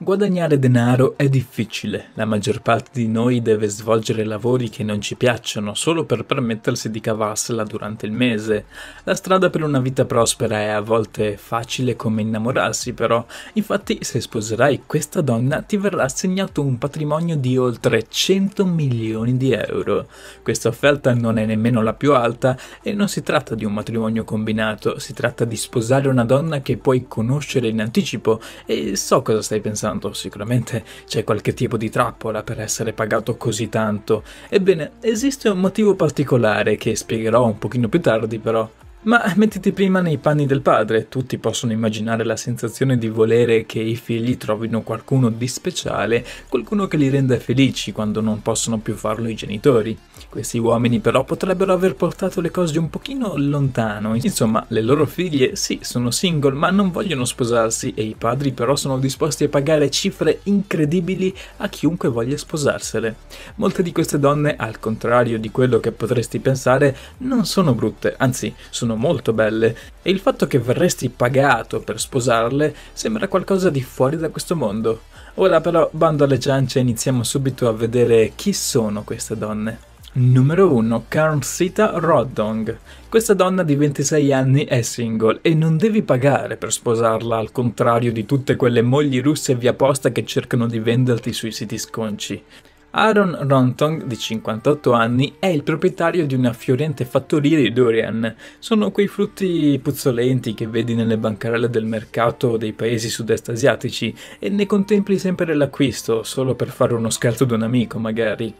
Guadagnare denaro è difficile, la maggior parte di noi deve svolgere lavori che non ci piacciono solo per permettersi di cavarsela durante il mese. La strada per una vita prospera è a volte facile come innamorarsi però, infatti se sposerai questa donna ti verrà assegnato un patrimonio di oltre 100 milioni di euro. Questa offerta non è nemmeno la più alta e non si tratta di un matrimonio combinato, si tratta di sposare una donna che puoi conoscere in anticipo e so cosa stai pensando pensando sicuramente c'è qualche tipo di trappola per essere pagato così tanto. Ebbene, esiste un motivo particolare che spiegherò un pochino più tardi però. Ma mettiti prima nei panni del padre, tutti possono immaginare la sensazione di volere che i figli trovino qualcuno di speciale, qualcuno che li renda felici quando non possono più farlo i genitori. Questi uomini però potrebbero aver portato le cose un pochino lontano, insomma le loro figlie sì sono single ma non vogliono sposarsi e i padri però sono disposti a pagare cifre incredibili a chiunque voglia sposarsele. Molte di queste donne, al contrario di quello che potresti pensare, non sono brutte, anzi sono molto belle e il fatto che verresti pagato per sposarle sembra qualcosa di fuori da questo mondo. Ora però bando alle ciance iniziamo subito a vedere chi sono queste donne. Numero 1 Karmsita Roddong. Questa donna di 26 anni è single e non devi pagare per sposarla, al contrario di tutte quelle mogli russe via posta che cercano di venderti sui siti sconci. Aaron Rontong, di 58 anni, è il proprietario di una fiorente fattoria di durian. Sono quei frutti puzzolenti che vedi nelle bancarelle del mercato dei paesi sud-est asiatici e ne contempli sempre l'acquisto, solo per fare uno scherzo ad un amico magari.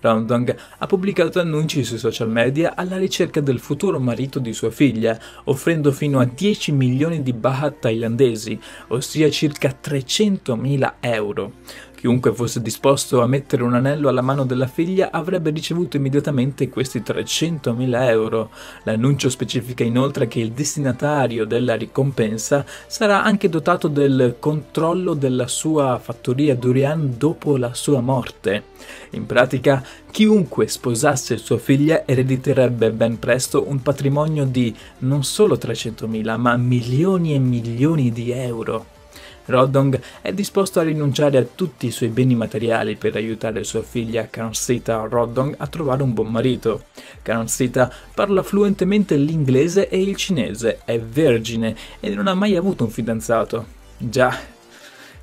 Rondong ha pubblicato annunci sui social media alla ricerca del futuro marito di sua figlia, offrendo fino a 10 milioni di baht thailandesi, ossia circa 300.000 euro. Chiunque fosse disposto a mettere un anello alla mano della figlia avrebbe ricevuto immediatamente questi 300.000 euro. L'annuncio specifica inoltre che il destinatario della ricompensa sarà anche dotato del controllo della sua fattoria Durian dopo la sua morte. In pratica, chiunque sposasse sua figlia erediterebbe ben presto un patrimonio di non solo 300.000 ma milioni e milioni di euro. Rodong è disposto a rinunciare a tutti i suoi beni materiali per aiutare sua figlia Karansita Rodong a trovare un buon marito. Karansita parla fluentemente l'inglese e il cinese, è vergine e non ha mai avuto un fidanzato. Già,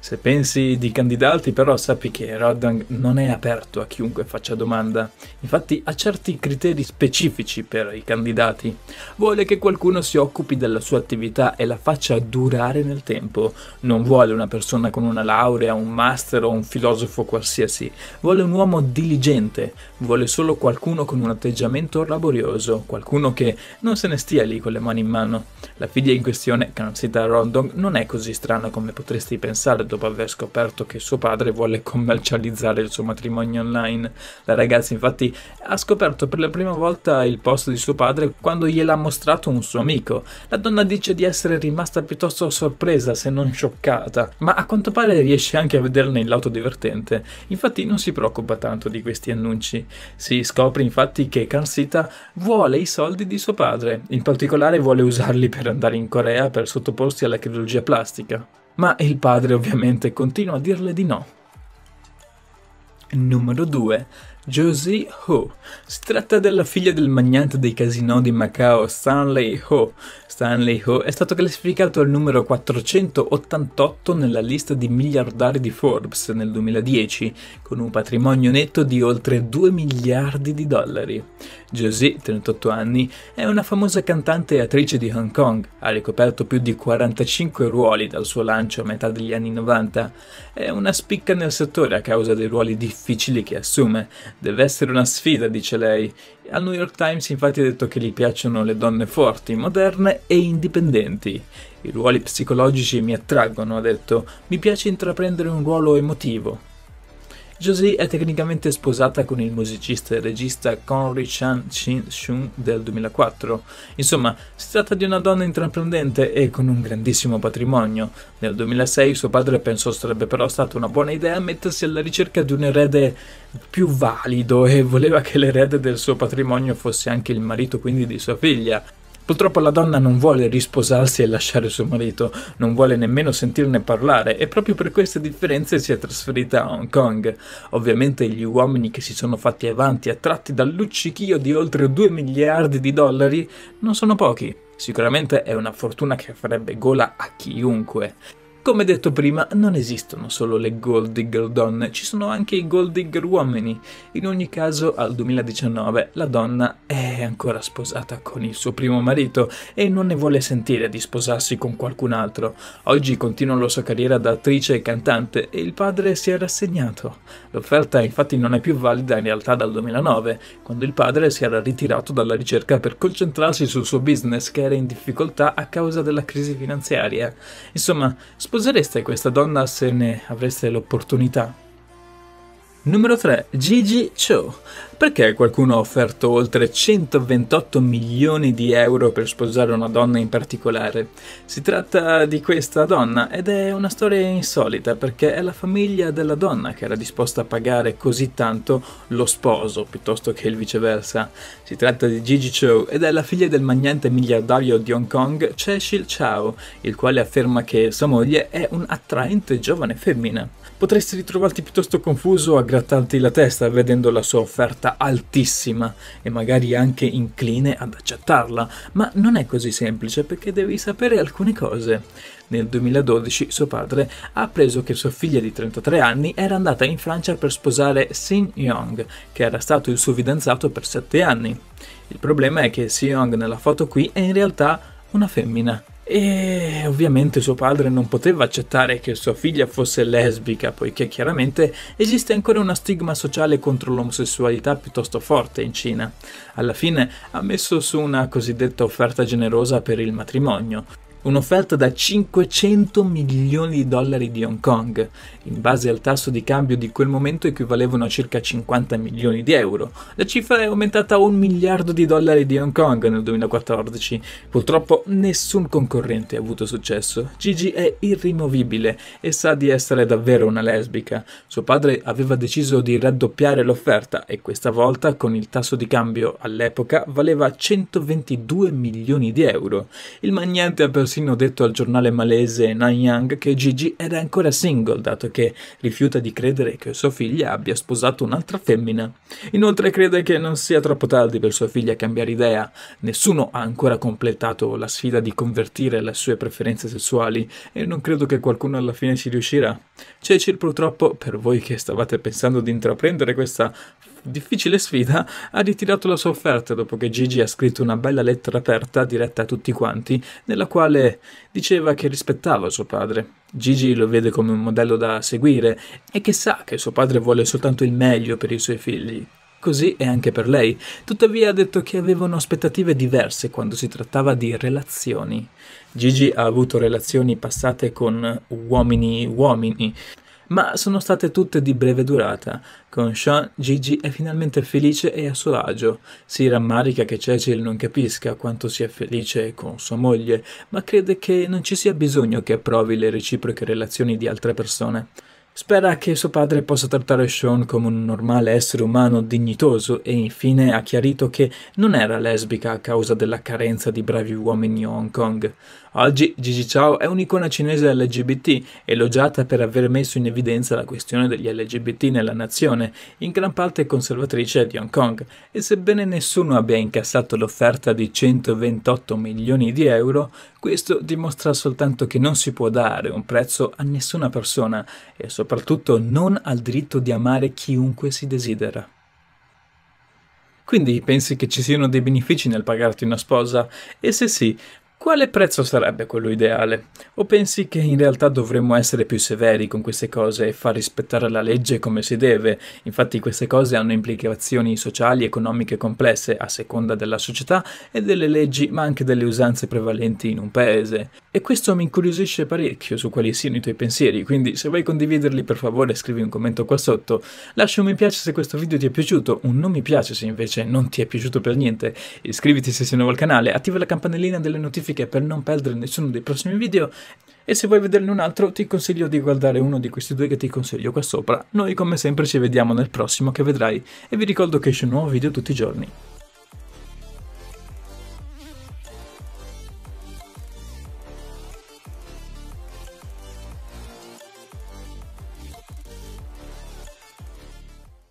se pensi di candidati, però sappi che Roddan non è aperto a chiunque faccia domanda. Infatti ha certi criteri specifici per i candidati. Vuole che qualcuno si occupi della sua attività e la faccia durare nel tempo. Non vuole una persona con una laurea, un master o un filosofo qualsiasi. Vuole un uomo diligente. Vuole solo qualcuno con un atteggiamento laborioso, qualcuno che non se ne stia lì con le mani in mano. La figlia in questione, Kansita non non è così strana come potresti pensare dopo aver scoperto che suo padre vuole commercializzare il suo matrimonio online. La ragazza infatti ha scoperto per la prima volta il posto di suo padre quando gliel'ha mostrato un suo amico. La donna dice di essere rimasta piuttosto sorpresa se non scioccata, ma a quanto pare riesce anche a vederne il lato divertente. Infatti non si preoccupa tanto di questi annunci. Si scopre infatti che Kansita vuole i soldi di suo padre, in particolare vuole usarli per andare in Corea per sottoporsi alla chirurgia plastica ma il padre ovviamente continua a dirle di no. Numero 2. Josie Ho. Si tratta della figlia del magnate dei casinò di Macao Stanley Ho. Stanley Ho è stato classificato al numero 488 nella lista di miliardari di Forbes nel 2010, con un patrimonio netto di oltre 2 miliardi di dollari. Josie, 38 anni, è una famosa cantante e attrice di Hong Kong, ha ricoperto più di 45 ruoli dal suo lancio a metà degli anni 90. È una spicca nel settore a causa dei ruoli difficili difficili che assume. Deve essere una sfida, dice lei. Al New York Times infatti ha detto che gli piacciono le donne forti, moderne e indipendenti. I ruoli psicologici mi attraggono, ha detto. Mi piace intraprendere un ruolo emotivo. Josie è tecnicamente sposata con il musicista e regista Conry Chan Shin Shun del 2004. Insomma, si tratta di una donna intraprendente e con un grandissimo patrimonio. Nel 2006 suo padre pensò sarebbe però stata una buona idea mettersi alla ricerca di un erede più valido e voleva che l'erede del suo patrimonio fosse anche il marito quindi di sua figlia. Purtroppo la donna non vuole risposarsi e lasciare suo marito, non vuole nemmeno sentirne parlare e proprio per queste differenze si è trasferita a Hong Kong. Ovviamente gli uomini che si sono fatti avanti attratti dal luccichio di oltre 2 miliardi di dollari non sono pochi. Sicuramente è una fortuna che farebbe gola a chiunque. Come detto prima, non esistono solo le gold digger donne, ci sono anche i gold digger uomini. In ogni caso, al 2019 la donna è ancora sposata con il suo primo marito e non ne vuole sentire di sposarsi con qualcun altro. Oggi continua la sua carriera da attrice e cantante e il padre si è rassegnato. L'offerta infatti non è più valida in realtà dal 2009, quando il padre si era ritirato dalla ricerca per concentrarsi sul suo business che era in difficoltà a causa della crisi finanziaria. Insomma, sposereste questa donna se ne avreste l'opportunità? Numero 3. Gigi Cho. Perché qualcuno ha offerto oltre 128 milioni di euro per sposare una donna in particolare? Si tratta di questa donna ed è una storia insolita perché è la famiglia della donna che era disposta a pagare così tanto lo sposo piuttosto che il viceversa. Si tratta di Gigi Cho ed è la figlia del magnate miliardario di Hong Kong Cecil Chow, il quale afferma che sua moglie è un'attraente giovane femmina potresti ritrovarti piuttosto confuso a grattarti la testa vedendo la sua offerta altissima e magari anche incline ad accettarla, ma non è così semplice perché devi sapere alcune cose. Nel 2012 suo padre ha appreso che sua figlia di 33 anni era andata in Francia per sposare Sin Young, che era stato il suo fidanzato per 7 anni. Il problema è che Sin Young nella foto qui è in realtà una femmina e ovviamente suo padre non poteva accettare che sua figlia fosse lesbica, poiché chiaramente esiste ancora uno stigma sociale contro l'omosessualità piuttosto forte in Cina. Alla fine ha messo su una cosiddetta offerta generosa per il matrimonio, un'offerta da 500 milioni di dollari di Hong Kong, in base al tasso di cambio di quel momento equivalevano a circa 50 milioni di euro. La cifra è aumentata a un miliardo di dollari di Hong Kong nel 2014. Purtroppo nessun concorrente ha avuto successo. Gigi è irrimovibile e sa di essere davvero una lesbica. Suo padre aveva deciso di raddoppiare l'offerta e questa volta con il tasso di cambio all'epoca valeva 122 milioni di euro. Il magnate ha perso persino detto al giornale malese Nan Nanyang che Gigi era ancora single, dato che rifiuta di credere che sua figlia abbia sposato un'altra femmina. Inoltre crede che non sia troppo tardi per sua figlia cambiare idea. Nessuno ha ancora completato la sfida di convertire le sue preferenze sessuali e non credo che qualcuno alla fine ci riuscirà. Cecil purtroppo, per voi che stavate pensando di intraprendere questa difficile sfida, ha ritirato la sua offerta dopo che Gigi ha scritto una bella lettera aperta diretta a tutti quanti, nella quale diceva che rispettava suo padre. Gigi lo vede come un modello da seguire e che sa che suo padre vuole soltanto il meglio per i suoi figli. Così è anche per lei. Tuttavia ha detto che avevano aspettative diverse quando si trattava di relazioni. Gigi ha avuto relazioni passate con uomini uomini, ma sono state tutte di breve durata. Con Sean, Gigi è finalmente felice e a suo agio. Si rammarica che Cecil non capisca quanto sia felice con sua moglie, ma crede che non ci sia bisogno che approvi le reciproche relazioni di altre persone. Spera che suo padre possa trattare Sean come un normale essere umano dignitoso e infine ha chiarito che non era lesbica a causa della carenza di bravi uomini a Hong Kong. Oggi Gigi Chao è un'icona cinese LGBT, elogiata per aver messo in evidenza la questione degli LGBT nella nazione, in gran parte conservatrice di Hong Kong, e sebbene nessuno abbia incassato l'offerta di 128 milioni di euro, questo dimostra soltanto che non si può dare un prezzo a nessuna persona e soprattutto soprattutto non ha il diritto di amare chiunque si desidera. Quindi pensi che ci siano dei benefici nel pagarti una sposa? E se sì, quale prezzo sarebbe quello ideale? O pensi che in realtà dovremmo essere più severi con queste cose e far rispettare la legge come si deve? Infatti queste cose hanno implicazioni sociali e economiche complesse a seconda della società e delle leggi, ma anche delle usanze prevalenti in un paese. E questo mi incuriosisce parecchio su quali siano i tuoi pensieri, quindi se vuoi condividerli per favore scrivi un commento qua sotto. Lascia un mi piace se questo video ti è piaciuto, un non mi piace se invece non ti è piaciuto per niente. Iscriviti se sei nuovo al canale, attiva la campanellina delle notifiche classifiche per non perdere nessuno dei prossimi video e se vuoi vederne un altro ti consiglio di guardare uno di questi due che ti consiglio qua sopra. Noi come sempre ci vediamo nel prossimo che vedrai e vi ricordo che esce un nuovo video tutti i giorni.